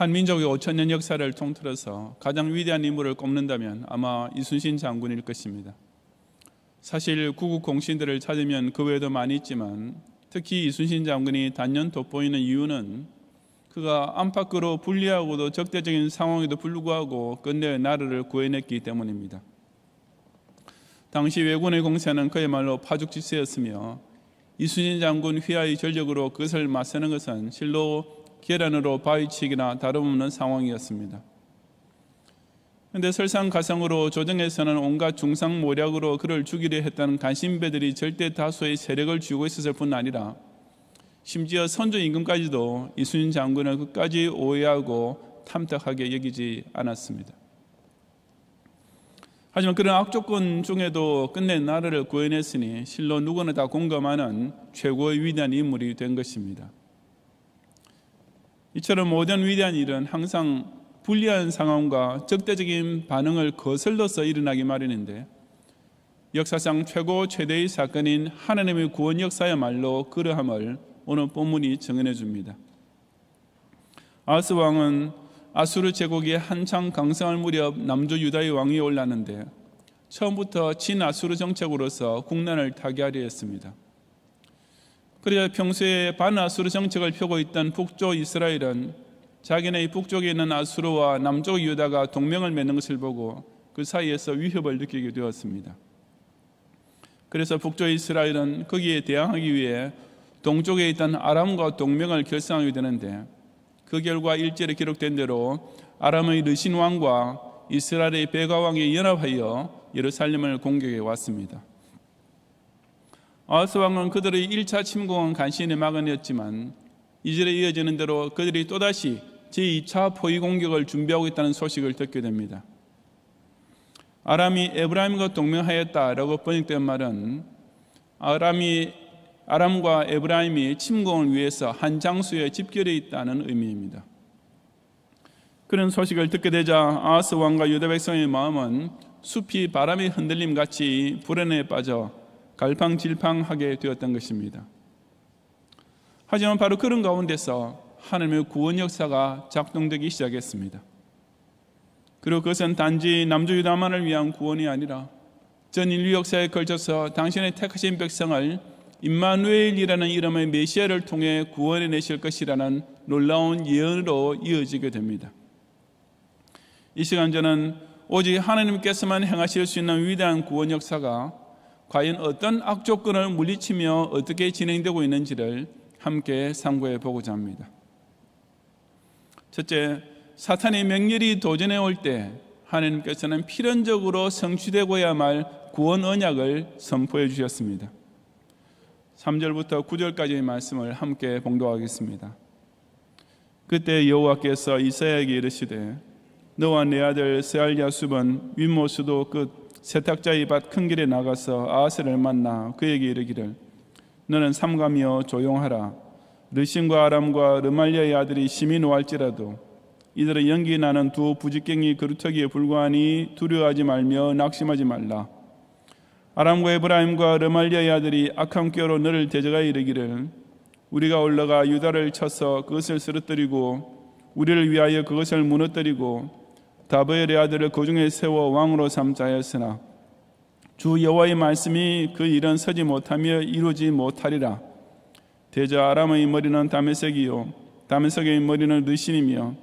한민족의 5천 년 역사를 통틀어서 가장 위대한 인물을 꼽는다면 아마 이순신 장군일 것입니다. 사실 구국 공신들을 찾으면 그 외에도 많이 있지만 특히 이순신 장군이 단연 돋보이는 이유는 그가 안팎으로 불리하고도 적대적인 상황에도 불구하고 끝내 나라를 구해냈기 때문입니다. 당시 왜군의 공세는 그야말로 파죽지세였으며 이순신 장군 휘하의 전력으로 그것을 맞서는 것은 실로 계란으로 바위치기나 다름없는 상황이었습니다. 그런데 설상가상으로 조정에서는 온갖 중상모략으로 그를 죽이려 했다는 간신배들이 절대 다수의 세력을 쥐고 있었을 뿐 아니라 심지어 선조임금까지도 이순 장군을 끝까지 오해하고 탐탁하게 여기지 않았습니다. 하지만 그런 악조건 중에도 끝내 나라를 구해냈으니 실로 누구나 다 공감하는 최고의 위대한 인물이 된 것입니다. 이처럼 모든 위대한 일은 항상 불리한 상황과 적대적인 반응을 거슬러서 일어나기 마련인데 역사상 최고 최대의 사건인 하나님의 구원 역사야말로 그러함을 오늘 본문이 증언해 줍니다. 아스 왕은 아수르 제국이 한창 강성할 무렵 남조 유다의 왕이 올랐는데 처음부터 친아수르 정책으로서 국난을 타개하려 했습니다. 그래야 평소에 반아수르 정책을 펴고 있던 북쪽 이스라엘은 자기네 북쪽에 있는 아수르와 남쪽 유다가 동맹을 맺는 것을 보고 그 사이에서 위협을 느끼게 되었습니다. 그래서 북쪽 이스라엘은 거기에 대항하기 위해 동쪽에 있던 아람과 동맹을 결성하게 되는데 그 결과 일제에 기록된 대로 아람의 르신 왕과 이스라엘의 베가 왕이 연합하여 예루살렘을 공격해 왔습니다. 아하스 왕은 그들의 1차 침공은 간신히 막아냈지만 이절에 이어지는 대로 그들이 또다시 제2차 포위 공격을 준비하고 있다는 소식을 듣게 됩니다. 아람이 에브라임과 동맹하였다라고 번역된 말은 아람이 아람과 에브라임이 침공을 위해서 한 장수에 집결해 있다는 의미입니다. 그런 소식을 듣게 되자 아하스 왕과 유대 백성의 마음은 숲이 바람이 흔들림 같이 불안에 빠져 갈팡질팡하게 되었던 것입니다. 하지만 바로 그런 가운데서 하나님의 구원 역사가 작동되기 시작했습니다. 그리고 그것은 단지 남조 유다만을 위한 구원이 아니라 전 인류 역사에 걸쳐서 당신의 택하신 백성을 임마누엘이라는 이름의 메시아를 통해 구원해 내실 것이라는 놀라운 예언으로 이어지게 됩니다. 이 시간 저는 오직 하나님께서만 행하실 수 있는 위대한 구원 역사가 과연 어떤 악조건을 물리치며 어떻게 진행되고 있는지를 함께 상고해 보고자 합니다. 첫째, 사탄의 명렬이 도전해 올 때 하나님께서는 필연적으로 성취되고야 말 구원 언약을 선포해 주셨습니다. 3절부터 9절까지의 말씀을 함께 봉독하겠습니다. 그때 여호와께서 이사야에게 이르시되 너와 내 아들 세알야수반 윗모수도 끝 세탁자의 밭 큰 길에 나가서 아하스를 만나 그에게 이르기를 너는 삼가며 조용하라 르신과 아람과 르말리아의 아들이 심히 노할지라도 이들은 연기 나는 두 부직갱이 그루터기에 불과하니 두려워하지 말며 낙심하지 말라 아람과 에브라임과 르말리아의 아들이 악한 꾀로 너를 대적하여 이르기를 우리가 올라가 유다를 쳐서 그것을 쓰러뜨리고 우리를 위하여 그것을 무너뜨리고 다브엘의 아들을 그 중에 세워 왕으로 삼자 하였으나 주 여호와의 말씀이 그 일은 서지 못하며 이루지 못하리라 대저 아람의 머리는 다메색이요 다메색의 머리는 느신이며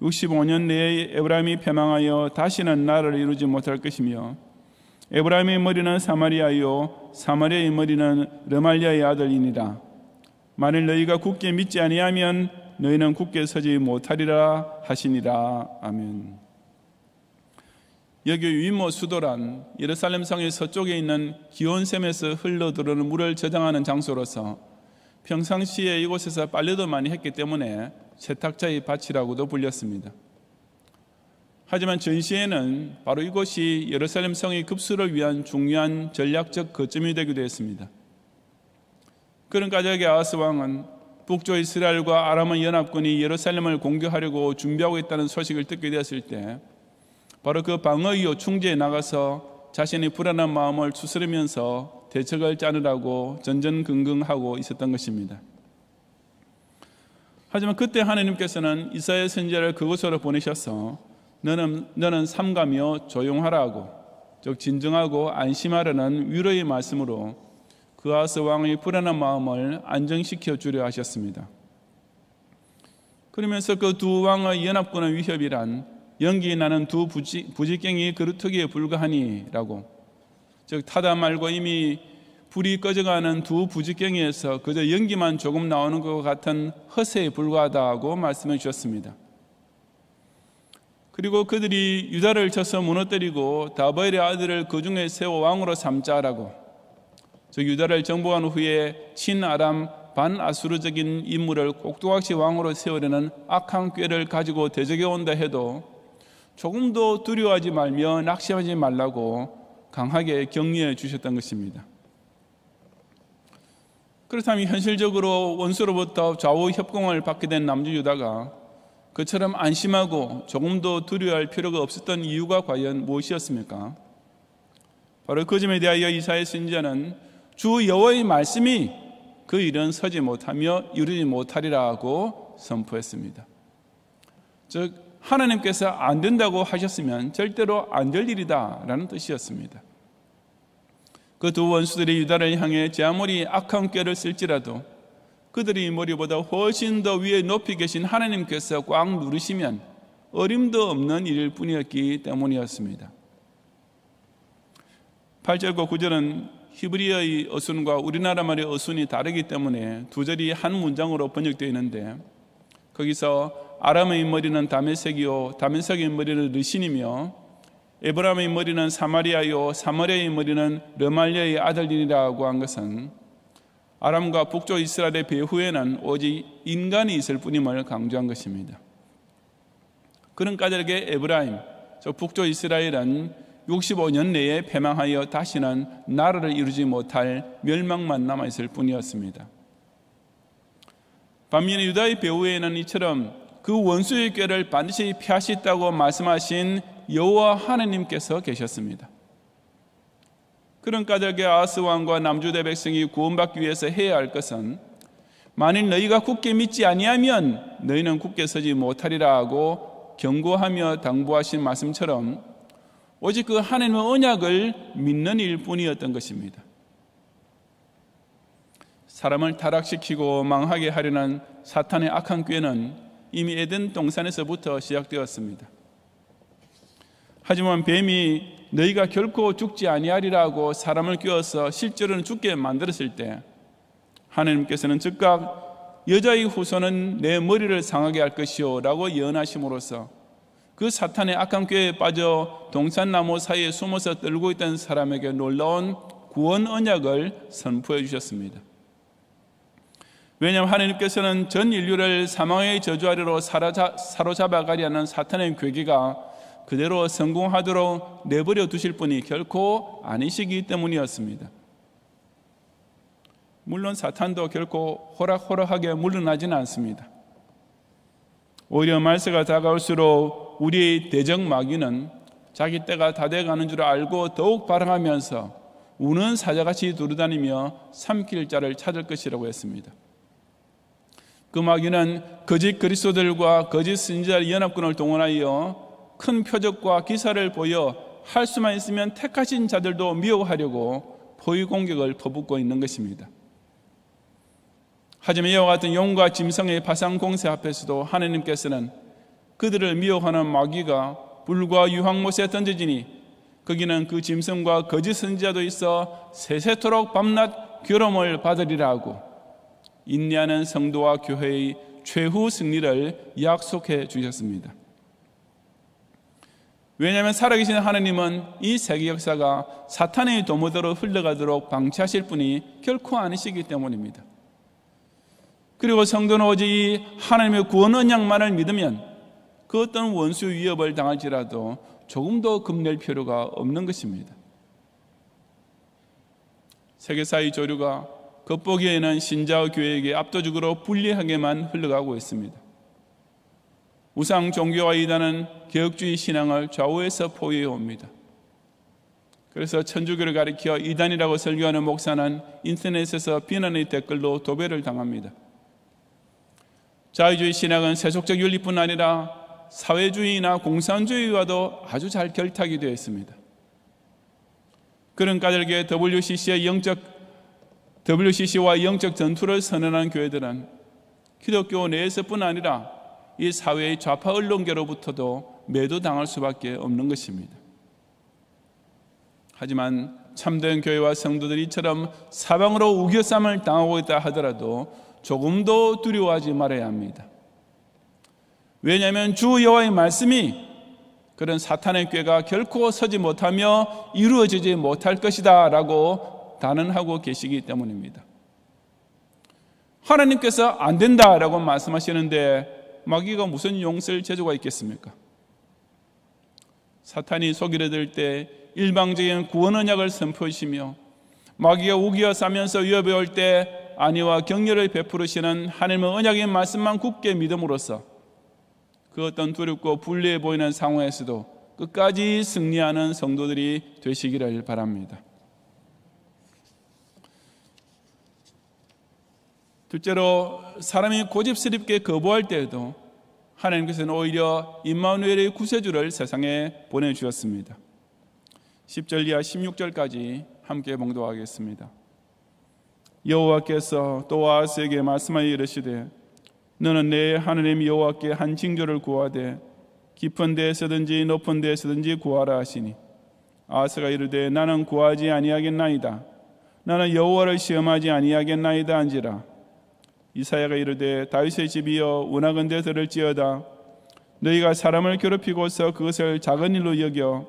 65년 내에 에브라임이 패망하여 다시는 나를 이루지 못할 것이며 에브라임의 머리는 사마리아요 사마리아의 머리는 르말리아의 아들이니라 만일 너희가 굳게 믿지 아니하면 너희는 굳게 서지 못하리라 하시니라 아멘 여기 위모 수도란 예루살렘 성의 서쪽에 있는 기온샘에서 흘러들어오는 물을 저장하는 장소로서 평상시에 이곳에서 빨래도 많이 했기 때문에 세탁자의 밭이라고도 불렸습니다. 하지만 전시에는 바로 이곳이 예루살렘 성의 급수를 위한 중요한 전략적 거점이 되기도 했습니다. 그런 까닭에 아하스 왕은 북조 이스라엘과 아람의 연합군이 예루살렘을 공격하려고 준비하고 있다는 소식을 듣게 되었을 때 바로 그 방의 요충지에 나가서 자신의 불안한 마음을 추스르면서 대책을 짜느라고 전전긍긍하고 있었던 것입니다. 하지만 그때 하나님께서는 이사야 선지자를 그곳으로 보내셔서 너는 너는 삼가며 조용하라고 즉 진정하고 안심하라는 위로의 말씀으로 그하스 왕의 불안한 마음을 안정시켜 주려 하셨습니다. 그러면서 그 두 왕의 연합군의 위협이란 연기 나는 두 부지, 부지깽이 그루터기에 불과하니라고 즉 타다 말고 이미 불이 꺼져가는 두 부지깽이에서 그저 연기만 조금 나오는 것 같은 허세에 불과하다고 말씀해 주셨습니다. 그리고 그들이 유다를 쳐서 무너뜨리고 다바엘의 아들을 그 중에 세워 왕으로 삼자라고 즉 유다를 정복한 후에 친아람 반아수르적인 인물을 꼭두각시 왕으로 세우려는 악한 꾀를 가지고 대적해 온다 해도 조금 도 두려워하지 말며 낙심하지 말라고 강하게 격려해 주셨던 것입니다. 그렇다면 현실적으로 원수로부터 좌우 협공을 받게 된 남주 유다가 그처럼 안심하고 조금 더 두려워할 필요가 없었던 이유가 과연 무엇이었습니까? 바로 그 점에 대하여 이사의 신자는 주 여호와의 말씀이 그 일은 서지 못하며 이루지 못하리라고 선포했습니다. 즉 하나님께서 안 된다고 하셨으면 절대로 안 될 일이다라는 뜻이었습니다. 그 두 원수들이 유다를 향해 제 아무리 악한 꾀를 쓸지라도 그들이 머리보다 훨씬 더 위에 높이 계신 하나님께서 꽉 누르시면 어림도 없는 일일 뿐이었기 때문이었습니다. 8절과 9절은 히브리어의 어순과 우리나라 말의 어순이 다르기 때문에 두 절이 한 문장으로 번역되어 있는데 거기서 아람의 머리는 다메섹이요 다메섹의 머리는 르신이며 에브라함의 머리는 사마리아요 사마리아의 머리는 르말리아의 아들이라고 한 것은 아람과 북쪽 이스라엘의 배후에는 오직 인간이 있을 뿐임을 강조한 것입니다. 그런 까닭에 에브라임, 저 북쪽 이스라엘은 65년 내에 패망하여 다시는 나라를 이루지 못할 멸망만 남아 있을 뿐이었습니다. 반면에 유다의 배후에는 이처럼 그 원수의 꾀를 반드시 피하시다고 말씀하신 여호와 하나님께서 계셨습니다. 그런가 덕에 아스 왕과 남주대 백성이 구원받기 위해서 해야 할 것은 만일 너희가 굳게 믿지 아니하면 너희는 굳게 서지 못하리라 하고 경고하며 당부하신 말씀처럼 오직 그 하나님의 언약을 믿는 일뿐이었던 것입니다. 사람을 타락시키고 망하게 하려는 사탄의 악한 꾀는 이미 에덴 동산에서부터 시작되었습니다. 하지만 뱀이 너희가 결코 죽지 아니하리라고 사람을 끼워서 실제로는 죽게 만들었을 때 하나님께서는 즉각 여자의 후손은 내 머리를 상하게 할 것이요 라고 예언하심으로써 그 사탄의 악한 꾀에 빠져 동산나무 사이에 숨어서 떨고 있던 사람에게 놀라운 구원 언약을 선포해 주셨습니다. 왜냐하면 하나님께서는 전 인류를 사망의 저주아래로 사로잡아가려는 사탄의 괴기가 그대로 성공하도록 내버려 두실 분이 결코 아니시기 때문이었습니다. 물론 사탄도 결코 호락호락하게 물러나지는 않습니다. 오히려 말세가 다가올수록 우리의 대적 마귀는 자기 때가 다 돼가는 줄 알고 더욱 발랑하면서 우는 사자같이 두루다니며 삼킬 자를 찾을 것이라고 했습니다. 그 마귀는 거짓 그 그리스도들과 거짓 그 신자의 연합군을 동원하여 큰 표적과 기사를 보여 할 수만 있으면 택하신 자들도 미워하려고 포위 공격을 퍼붓고 있는 것입니다. 하지만 이와 같은 용과 짐승의 파상 공세 앞에서도 하나님께서는 그들을 미워하는 마귀가 불과 유황못에 던져지니 거기는 그 짐승과 거짓 선지자도 있어 세세토록 밤낮 괴로움을 받으리라 하고 인내하는 성도와 교회의 최후 승리를 약속해 주셨습니다. 왜냐하면 살아계신 하나님은 이 세계 역사가 사탄의 도모대로 흘러가도록 방치하실 분이 결코 아니시기 때문입니다. 그리고 성도는 오직 이 하나님의 구원 언약만을 믿으면 그 어떤 원수 위협을 당할지라도 조금도 겁낼 필요가 없는 것입니다. 세계사의 조류가 겉보기에는 신자의 교회에게 압도적으로 불리하게만 흘러가고 있습니다. 우상 종교와 이단은 개혁주의 신앙을 좌우에서 포위해 옵니다. 그래서 천주교를 가리켜 이단이라고 설교하는 목사는 인터넷에서 비난의 댓글로 도배를 당합니다. 자유주의 신학은 세속적 윤리뿐 아니라 사회주의나 공산주의와도 아주 잘 결탁이 되어 있습니다. 그런 까닭에 WCC의 영적 WCC와 영적 전투를 선언한 교회들은 기독교 내에서뿐 아니라 이 사회의 좌파 언론계로부터도 매도당할 수밖에 없는 것입니다. 하지만 참된 교회와 성도들이 처럼 사방으로 우겨쌈을 당하고 있다 하더라도 조금도 두려워하지 말아야 합니다. 왜냐하면 주 여호와의 말씀이 그런 사탄의 꾀가 결코 서지 못하며 이루어지지 못할 것이다 라고 단언하고 계시기 때문입니다. 하나님께서 안 된다라고 말씀하시는데 마귀가 무슨 용서를 재가 있겠습니까? 사탄이 속이려 들때 일방적인 구원 언약을 선포하시며 마귀가 우기어 싸면서 위협해 올때 안위와 격려를 베푸시는 하나님의 언약의 말씀만 굳게 믿음으로써 그 어떤 두렵고 불리해 보이는 상황에서도 끝까지 승리하는 성도들이 되시기를 바랍니다. 둘째로 사람이 고집스럽게 거부할 때에도 하나님께서는 오히려 임마누엘의 구세주를 세상에 보내주셨습니다. 10절 이하 16절까지 함께 봉도하겠습니다. 여호와께서 또 아스에게 말씀하여 이르시되 너는 내 하느님 여호와께 한 징조를 구하되 깊은 데서든지 높은 데서든지 구하라 하시니 아스가 이르되 나는 구하지 아니하겠나이다 나는 여호와를 시험하지 아니하겠나이다 한지라 이사야가 이르되 다윗의 집이여 운하근대 서를지어다 너희가 사람을 괴롭히고서 그것을 작은 일로 여겨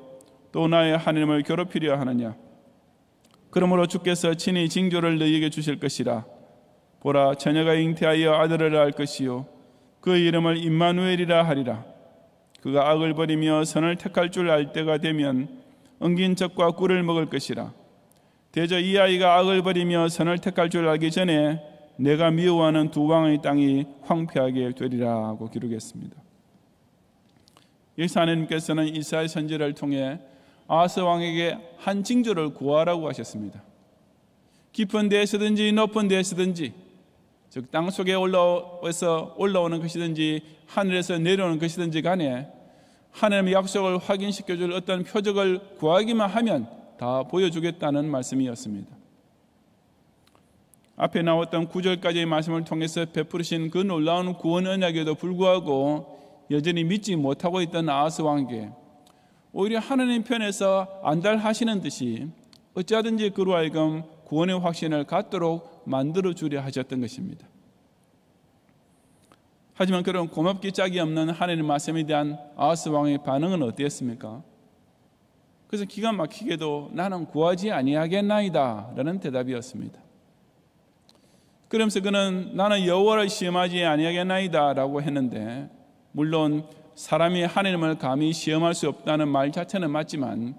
또 나의 하나님을 괴롭히려 하느냐 그러므로 주께서 친히 징조를 너희에게 주실 것이라 보라 처녀가 잉태하여 아들을 낳을 것이요 그 이름을 임마누엘이라 하리라 그가 악을 버리며 선을 택할 줄 알 때가 되면 엉긴 적과 꿀을 먹을 것이라 대저 이 아이가 악을 버리며 선을 택할 줄 알기 전에 내가 미워하는 두 왕의 땅이 황폐하게 되리라고 기록했습니다. 여기서 하나님께서는 이사의 선지를 통해 아스 왕에게 한 징조를 구하라고 하셨습니다. 깊은 데서든지 높은 데서든지즉 땅 속에 올라와서 올라오는 것이든지 하늘에서 내려오는 것이든지 간에 하나님의 약속을 확인시켜 줄 어떤 표적을 구하기만 하면 다 보여주겠다는 말씀이었습니다. 앞에 나왔던 구절까지의 말씀을 통해서 베푸르신 그 놀라운 구원 언약에도 불구하고 여전히 믿지 못하고 있던 아하스 왕에게 오히려 하나님 편에서 안달하시는 듯이 어찌하든지 그로 하여금 구원의 확신을 갖도록 만들어 주려 하셨던 것입니다. 하지만 그런 고맙기 짝이 없는 하나님의 말씀에 대한 아하스 왕의 반응은 어땠습니까? 그래서 기가 막히게도 나는 구하지 아니하겠나이다 라는 대답이었습니다. 그러면서 그는 나는 여호와를 시험하지 아니하겠나이다라고 했는데 물론 사람이 하나님을 감히 시험할 수 없다는 말 자체는 맞지만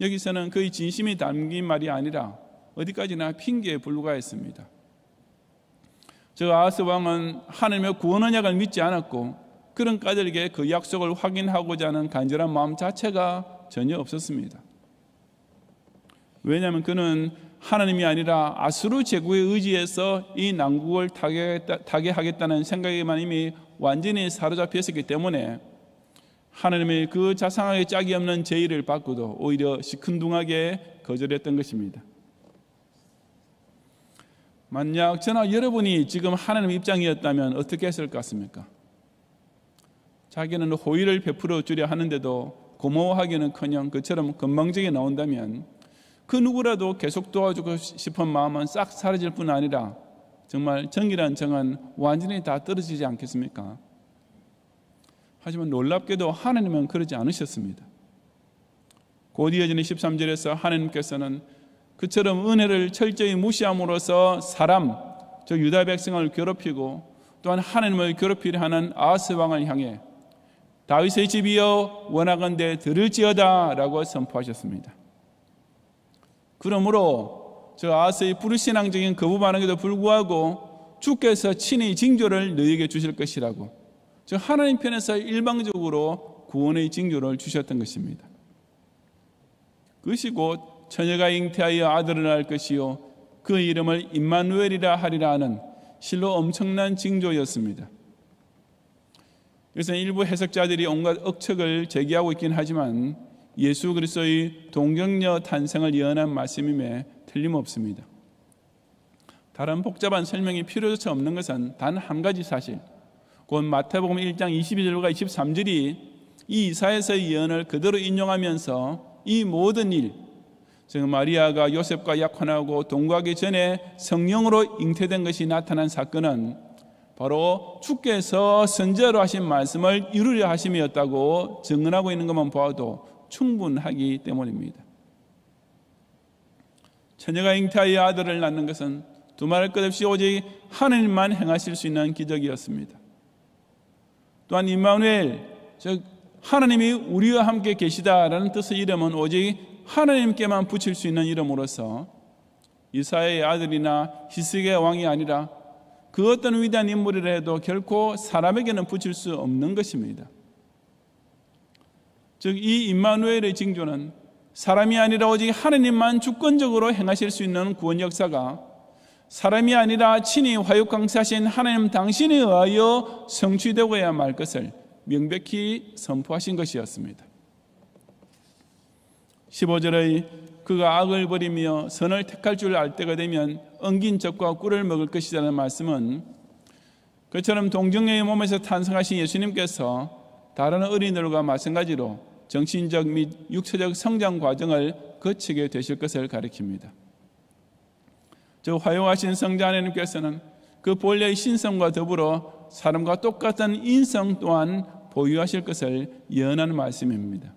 여기서는 그의 진심이 담긴 말이 아니라 어디까지나 핑계에 불과했습니다. 저 아하스 왕은 하나님의 구원 언약을 믿지 않았고 그런 까닭에 그 약속을 확인하고자 하는 간절한 마음 자체가 전혀 없었습니다. 왜냐하면 그는 하나님이 아니라 아수르 제국의의지에서이 난국을 타게하겠다는 생각에만 이미 완전히 사로잡혀 있었기 때문에 하나님의 그 자상하게 짝이 없는 제의를 받고도 오히려 시큰둥하게 거절했던 것입니다. 만약 저나 여러분이 지금 하나님 입장이었다면 어떻게 했을 것 같습니까? 자기는 호의를 베풀어 주려 하는데도 고마하기는커녕 그처럼 건망적이 나온다면 그 누구라도 계속 도와주고 싶은 마음은 싹 사라질 뿐 아니라 정말 정이란 정은 완전히 다 떨어지지 않겠습니까? 하지만 놀랍게도 하나님은 그러지 않으셨습니다. 곧 이어지는 13절에서 하나님께서는 그처럼 은혜를 철저히 무시함으로써 사람, 저 유다 백성을 괴롭히고 또한 하나님을 괴롭히려 하는 아스 왕을 향해 다윗의 집이여 원하건대 들을지어다라고 선포하셨습니다. 그러므로 저 아스의 불신앙적인 거부 반응에도 불구하고 주께서 친히 징조를 너희에게 주실 것이라고 즉 하나님 편에서 일방적으로 구원의 징조를 주셨던 것입니다. 그것이 곧 처녀가 잉태하여 아들을 낳을 것이요 그 이름을 임마누엘이라 하리라 하는 실로 엄청난 징조였습니다. 그래서 일부 해석자들이 온갖 억측을 제기하고 있긴 하지만 예수 그리스도의 동경녀 탄생을 예언한 말씀임에 틀림없습니다. 다른 복잡한 설명이 필요조차 없는 것은 단 한 가지 사실. 곧 마태복음 1장 22절과 23절이 이 이사에서의 예언을 그대로 인용하면서 이 모든 일, 즉 마리아가 요셉과 약혼하고 동거하기 전에 성령으로 잉태된 것이 나타난 사건은 바로 주께서 선제로 하신 말씀을 이루려 하심이었다고 증언하고 있는 것만 보도 충분하기 때문입니다. 처녀가 잉태하여 아들을 낳는 것은 두말할 것 없이 오직 하늘만 행하실 수 있는 기적이었습니다. 또한 임마누엘 즉 하나님이 우리와 함께 계시다라는 뜻의 이름은 오직 하나님께만 붙일 수 있는 이름으로서 이사의 아들이나 히스기 왕이 아니라 그 어떤 위대한 인물이라 해도 결코 사람에게는 붙일 수 없는 것입니다. 즉이 임마누엘의 징조는 사람이 아니라 오직 하느님만 주권적으로 행하실 수 있는 구원 역사가 사람이 아니라 친히 화육강사신 하나님 당신에 의하여 성취되고야 말 것을 명백히 선포하신 것이었습니다. 15절의 그가 악을 버리며 선을 택할 줄 알 때가 되면 엉긴 적과 꿀을 먹을 것이라는 말씀은 그처럼 동정녀의 몸에서 탄생하신 예수님께서 다른 어린이들과 마찬가지로 정신적 및 육체적 성장 과정을 거치게 되실 것을 가리킵니다. 저 화요하신 성자 하나님께서는 그 본래의 신성과 더불어 사람과 똑같은 인성 또한 보유하실 것을 예언하는 말씀입니다.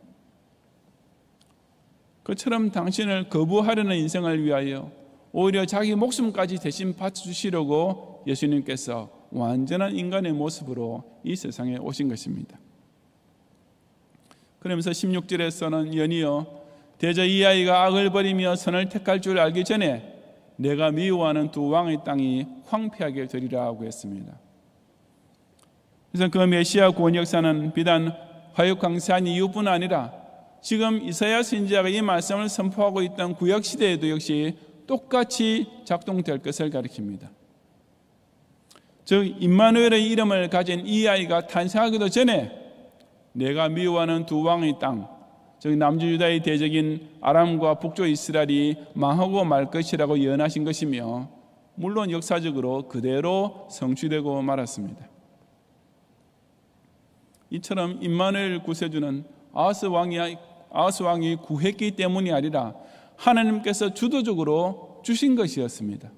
그처럼 당신을 거부하려는 인생을 위하여 오히려 자기 목숨까지 대신 바쳐주시려고 예수님께서 완전한 인간의 모습으로 이 세상에 오신 것입니다. 그러면서 16절에서는 연이어 대저 이 아이가 악을 버리며 선을 택할 줄 알기 전에 내가 미워하는 두 왕의 땅이 황폐하게 되리라 하고 했습니다. 그래서 그 메시아 구원 역사는 비단 화육 강세 이유뿐 아니라 지금 이사야 선지자가 이 말씀을 선포하고 있던 구약 시대에도 역시 똑같이 작동될 것을 가리킵니다. 즉 임마누엘의 이름을 가진 이 아이가 탄생하기도 전에 내가 미워하는 두 왕의 땅, 즉 남주유다의 대적인 아람과 북조 이스라엘이 망하고 말 것이라고 예언하신 것이며 물론 역사적으로 그대로 성취되고 말았습니다. 이처럼 임마누엘 구세주는 아하스 왕이 아하스 왕이 구했기 때문이 아니라 하나님께서 주도적으로 주신 것이었습니다.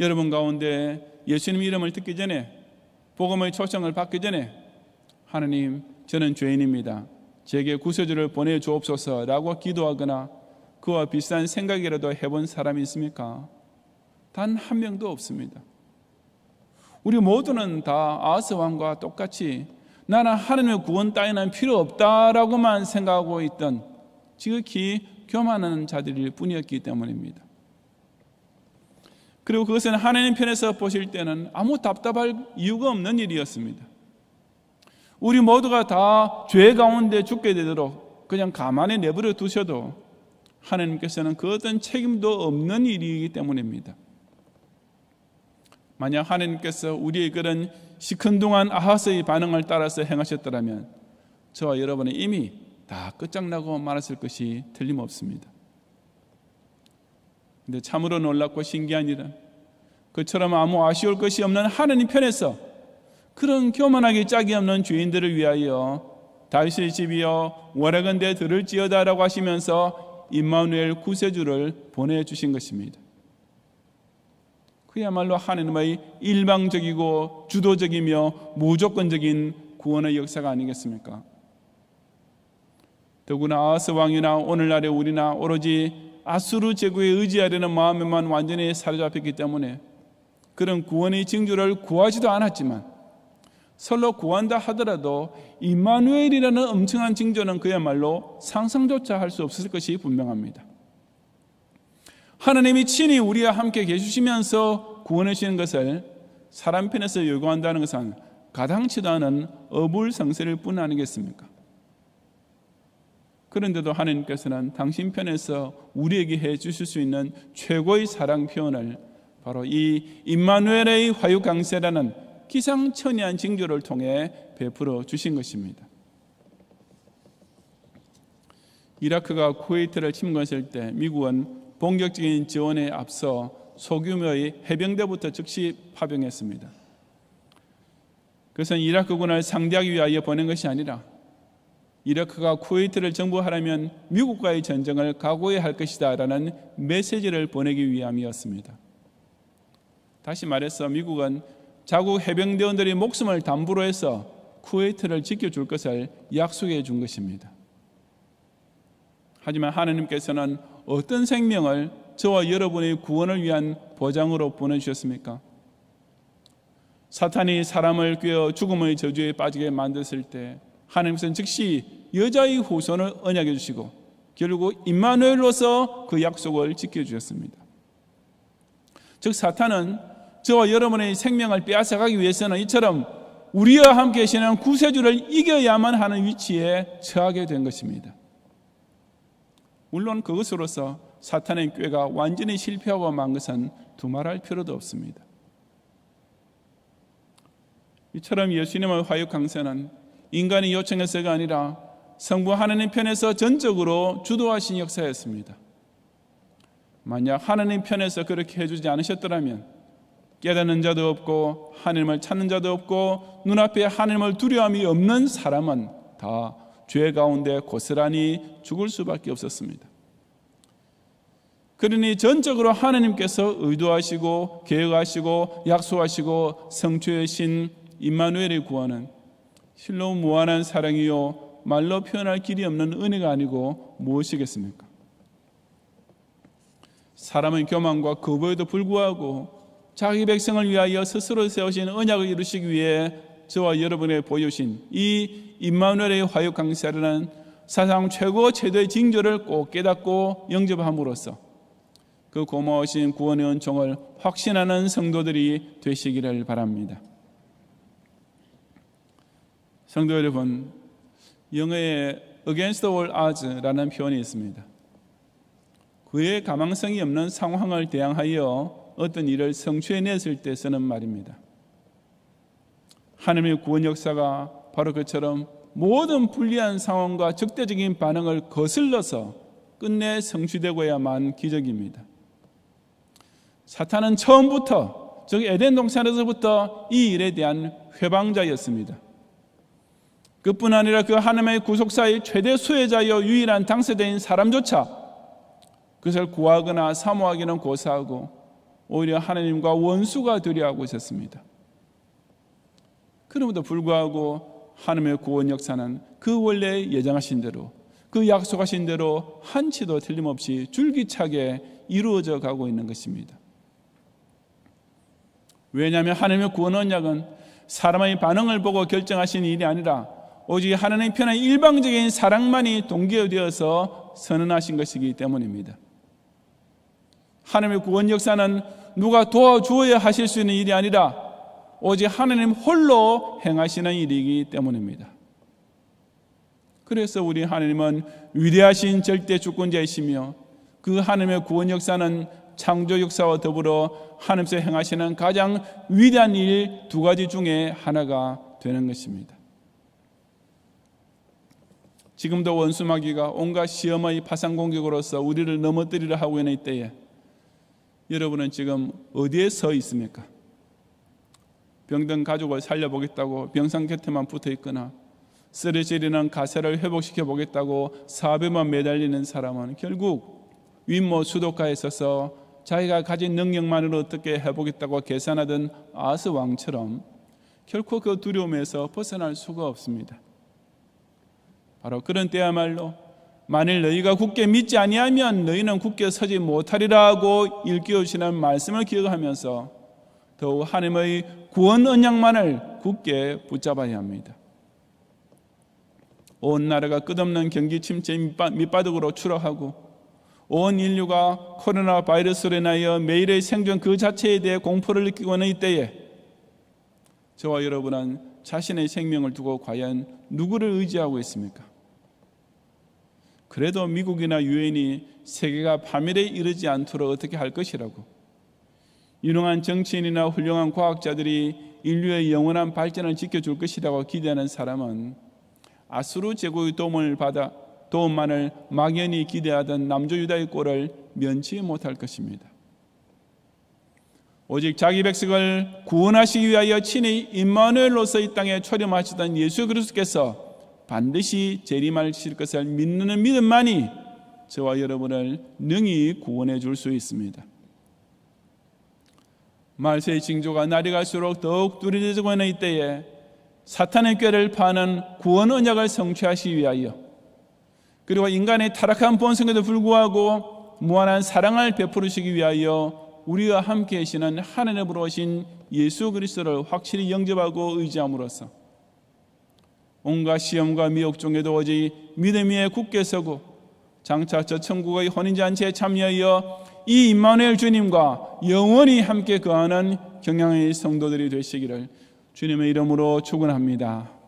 여러분 가운데 예수님 이름을 듣기 전에 복음의 초청을 받기 전에 하느님 저는 죄인입니다. 제게 구세주를 보내주옵소서라고 기도하거나 그와 비슷한 생각이라도 해본 사람이 있습니까? 단 한 명도 없습니다. 우리 모두는 다 아스 왕과 똑같이 나는 하나님의 구원 따위는 필요 없다라고만 생각하고 있던 지극히 교만한 자들일 뿐이었기 때문입니다. 그리고 그것은 하나님 편에서 보실 때는 아무 답답할 이유가 없는 일이었습니다. 우리 모두가 다 죄 가운데 죽게 되도록 그냥 가만히 내버려 두셔도 하나님께서는 그 어떤 책임도 없는 일이기 때문입니다. 만약 하나님께서 우리의 그런 시큰둥한 아하스의 반응을 따라서 행하셨더라면 저와 여러분은 이미 다 끝장나고 말았을 것이 틀림없습니다. 근데 참으로 놀랍고 신기한 일은 그처럼 아무 아쉬울 것이 없는 하나님 편에서 그런 교만하게 짝이 없는 죄인들을 위하여 다윗의 집이여 원하건대 들을지어다라고 하시면서 임마누엘 구세주를 보내주신 것입니다. 그야말로 하나님의 일방적이고 주도적이며 무조건적인 구원의 역사가 아니겠습니까? 더구나 아하스 왕이나 오늘날의 우리나 오로지 아수르 제국에 의지하려는 마음에만 완전히 사로잡혔기 때문에 그런 구원의 징조를 구하지도 않았지만 설로 구한다 하더라도 이마누엘이라는 엄청한 징조는 그야말로 상상조차 할 수 없을 것이 분명합니다. 하나님이 친히 우리와 함께 계시면서 구원해 주시는 것을 사람 편에서 요구한다는 것은 가당치도 않은 어불성세를 뿐 아니겠습니까? 그런데도 하나님께서는 당신 편에서 우리에게 해 주실 수 있는 최고의 사랑 표현을 바로 이 임마누엘의 화유 강세라는 기상천외한 징조를 통해 베풀어 주신 것입니다. 이라크가 쿠웨이트를 침공했을 때 미국은 본격적인 지원에 앞서 소규모의 해병대부터 즉시 파병했습니다. 그것은 이라크군을 상대하기 위하여 보낸 것이 아니라 이라크가 쿠웨이트를 정부하려면 미국과의 전쟁을 각오해야 할 것이다 라는 메시지를 보내기 위함이었습니다. 다시 말해서 미국은 자국 해병대원들이 목숨을 담보로 해서 쿠웨이트를 지켜줄 것을 약속해 준 것입니다. 하지만 하나님께서는 어떤 생명을 저와 여러분의 구원을 위한 보장으로 보내주셨습니까? 사탄이 사람을 꿰어 죽음의 저주에 빠지게 만들었때 하나님께서는 즉시 여자의 후손을 언약해 주시고 결국 임마누엘로서 그 약속을 지켜 주셨습니다. 즉 사탄은 저와 여러분의 생명을 빼앗아가기 위해서는 이처럼 우리와 함께 계시는 구세주를 이겨야만 하는 위치에 처하게 된 것입니다. 물론 그것으로서 사탄의 꾀가 완전히 실패하고 만 것은 두말할 필요도 없습니다. 이처럼 예수님의 화육 강세는 인간이 요청해서가 아니라 성부 하나님 편에서 전적으로 주도하신 역사였습니다. 만약 하나님 편에서 그렇게 해주지 않으셨더라면 깨닫는 자도 없고 하나님을 찾는 자도 없고 눈앞에 하나님을 두려움이 없는 사람은 다 죄 가운데 고스란히 죽을 수밖에 없었습니다. 그러니 전적으로 하나님께서 의도하시고 계획하시고 약속하시고 성취하신 임마누엘의 구원은 실로 무한한 사랑이요 말로 표현할 길이 없는 은혜가 아니고 무엇이겠습니까? 사람의 교만과 거부에도 불구하고 자기 백성을 위하여 스스로 세우신 언약을 이루시기 위해 저와 여러분의 보여주신 이 임마누엘의 화육 강사라는 사상 최고 최대의 징조를 꼭 깨닫고 영접함으로써 그 고마우신 구원의 은총을 확신하는 성도들이 되시기를 바랍니다. 성도 여러분, 영어에 against the all odds라는 표현이 있습니다. 그의 가망성이 없는 상황을 대항하여 어떤 일을 성취해냈을 때 쓰는 말입니다. 하나님의 구원 역사가 바로 그처럼 모든 불리한 상황과 적대적인 반응을 거슬러서 끝내 성취되고야만 기적입니다. 사탄은 처음부터 즉 에덴 동산에서부터 이 일에 대한 회방자였습니다. 그뿐 아니라 그 하나님의 구속사의 최대 수혜자여 유일한 당사자인 사람조차 그것을 구하거나 사모하기는 고사하고 오히려 하나님과 원수가 되려 하고 있었습니다. 그럼에도 불구하고 하나님의 구원 역사는 그 원래 예정하신 대로 그 약속하신 대로 한치도 틀림없이 줄기차게 이루어져 가고 있는 것입니다. 왜냐하면 하나님의 구원 언약은 사람의 반응을 보고 결정하신 일이 아니라 오직 하나님 편의 일방적인 사랑만이 동기화되어서 선언하신 것이기 때문입니다. 하나님의 구원 역사는 누가 도와주어야 하실 수 있는 일이 아니라 오직 하나님 홀로 행하시는 일이기 때문입니다. 그래서 우리 하나님은 위대하신 절대 주권자이시며 그 하나님의 구원 역사는 창조 역사와 더불어 하나님께서 행하시는 가장 위대한 일 두 가지 중에 하나가 되는 것입니다. 지금도 원수마귀가 온갖 시험의 파상 공격으로서 우리를 넘어뜨리려 하고 있는 때에 여러분은 지금 어디에 서 있습니까? 병든 가족을 살려보겠다고 병상 곁에만 붙어 있거나 쓰러지리는 가세를 회복시켜 보겠다고 사업에만 매달리는 사람은 결국 윗모 수도가에 서서 자기가 가진 능력만으로 어떻게 해보겠다고 계산하던 아스 왕처럼 결코 그 두려움에서 벗어날 수가 없습니다. 바로 그런 때야말로 만일 너희가 굳게 믿지 아니하면 너희는 굳게 서지 못하리라 고 일깨우시는 말씀을 기억하면서 더욱 하나님의 구원 언약만을 굳게 붙잡아야 합니다. 온 나라가 끝없는 경기 침체 밑바닥으로 추락하고 온 인류가 코로나 바이러스로 인하여 매일의 생존 그 자체에 대해 공포를 느끼고 있는 이때에 저와 여러분은 자신의 생명을 두고 과연 누구를 의지하고 있습니까? 그래도 미국이나 유엔이 세계가 파멸에 이르지 않도록 어떻게 할 것이라고 유능한 정치인이나 훌륭한 과학자들이 인류의 영원한 발전을 지켜줄 것이라고 기대하는 사람은 아수르 제국의 도움을 받아 도움만을 막연히 기대하던 남조 유다의 꼴을 면치 못할 것입니다. 오직 자기 백성을 구원하시기 위하여 친히 임마누엘로서 이 땅에 초림하시던 예수 그리스도께서 반드시 재림하실 것을 믿는 믿음만이 저와 여러분을 능히 구원해 줄 수 있습니다. 말세의 징조가 날이 갈수록 더욱 뚜렷해지고 있는 이때에 사탄의 꾀를 파는 구원 언약을 성취하시기 위하여 그리고 인간의 타락한 본성에도 불구하고 무한한 사랑을 베풀으시기 위하여 우리와 함께 계시는 하나님으로 오신 예수 그리스도를 확실히 영접하고 의지함으로써 온갖 시험과 미혹중에도 오직 믿음 이에 굳게 서고 장차 저 천국의 혼인잔치에 참여하여 이 임마누엘 주님과 영원히 함께 거하는 경향의 성도들이 되시기를 주님의 이름으로 축원합니다.